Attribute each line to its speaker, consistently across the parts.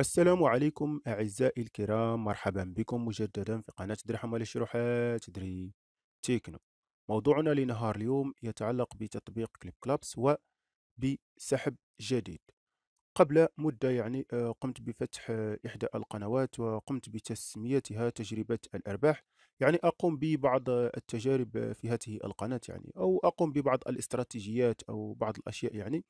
Speaker 1: السلام عليكم أعزائي الكرام مرحبا بكم مجددا في قناة درهم للشروحات دري تيكنو موضوعنا لنهار اليوم يتعلق بتطبيق كليب كلابس وبسحب جديد قبل مدة يعني آه، قمت بفتح آه، إحدى القنوات وقمت بتسميتها تجربة الأرباح يعني أقوم ببعض التجارب في هذه القناة يعني أو أقوم ببعض الاستراتيجيات أو بعض الأشياء يعني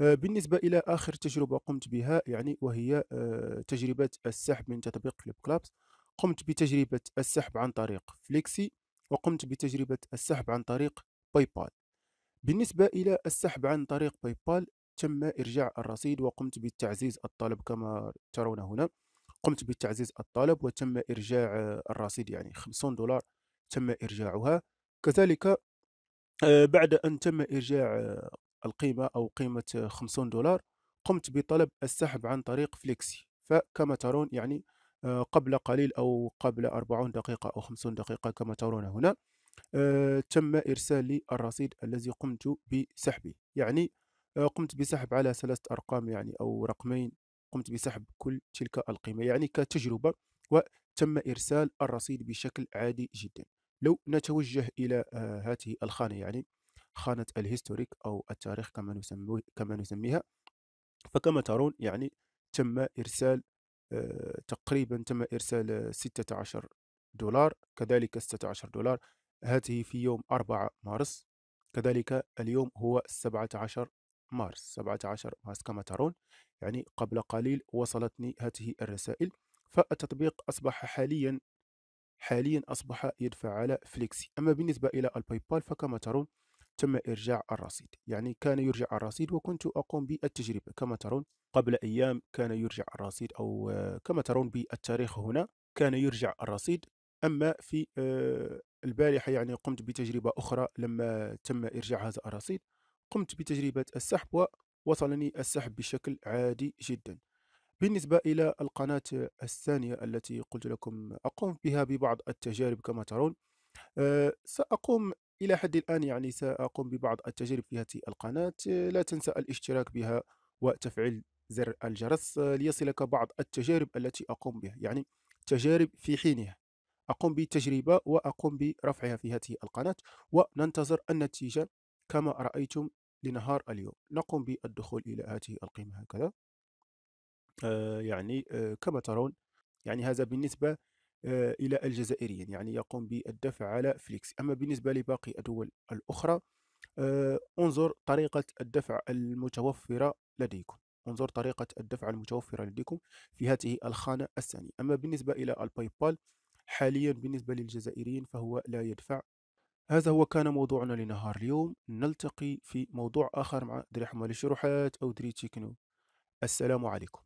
Speaker 1: آه، بالنسبة إلى آخر تجربة قمت بها يعني وهي آه، تجربة السحب من تطبيق فليب كلابس قمت بتجربة السحب عن طريق فليكسي وقمت بتجربة السحب عن طريق باي بال بالنسبة إلى السحب عن طريق باي بال تم إرجاع الرصيد وقمت بتعزيز الطلب كما ترون هنا قمت بتعزيز الطلب وتم إرجاع آه، الرصيد يعني 50 دولار تم إرجاعها كذلك بعد أن تم إرجاع القيمة أو قيمة 50 دولار قمت بطلب السحب عن طريق فليكسي فكما ترون يعني آه، قبل قليل أو قبل 40 دقيقة أو 50 دقيقة كما ترون هنا آه، تم إرسال لي الرصيد الذي قمت بسحبه يعني آه، قمت بسحب على ثلاثة أرقام يعني أو رقمين قمت بسحب كل تلك القيمة يعني كتجربة وتم إرسال الرصيد بشكل عادي جدا لو نتوجه إلى هذه الخانة يعني خانة الهيستوريك أو التاريخ كما نسميه كما نسميها فكما ترون يعني تم إرسال آه، تقريبا تم إرسال 16 دولار كذلك 16 دولار هذه في يوم 4 مارس كذلك اليوم هو 17 مارس 17 مارس كما ترون يعني قبل قليل وصلتني هذه الرسائل فالتطبيق أصبح حاليا حاليا أصبح يدفع على فليكسي أما بالنسبة إلى الباي بال فكما ترون تم إرجاع الرصيد يعني كان يرجع الرصيد وكنت أقوم بالتجربة كما ترون قبل أيام كان يرجع الرصيد أو كما ترون بالتاريخ هنا كان يرجع الرصيد أما في آه، البارحة يعني قمت بتجربة أخرى لما تم إرجاع هذا الرصيد قمت بتجربة السحب ووصلني السحب بشكل عادي جدا بالنسبة إلى القناة الثانية التي قلت لكم أقوم بها ببعض التجارب كما ترون آه، سأقوم إلى حد الآن يعني سأقوم ببعض التجارب في هذه القناة لا تنسى الاشتراك بها وتفعيل زر الجرس ليصلك بعض التجارب التي أقوم بها يعني تجارب في حينها أقوم بتجربة وأقوم برفعها في هذه القناة وننتظر النتيجة كما رأيتم لنهار اليوم نقوم بالدخول إلى هذه القيمة هكذا آه يعني آه كما ترون يعني هذا بالنسبة آه، الى الجزائريين يعني يقوم بالدفع على فليكس اما بالنسبه لباقي الدول الاخرى آه، انظر طريقه الدفع المتوفره لديكم انظر طريقة الدفع المتوفرة لديكم في هذه الخانة الثانية أما بالنسبة إلى الباي بال حاليا بالنسبة للجزائريين فهو لا يدفع هذا هو كان موضوعنا لنهار اليوم نلتقي في موضوع آخر مع دري حمال الشروحات أو دري تيكنو السلام عليكم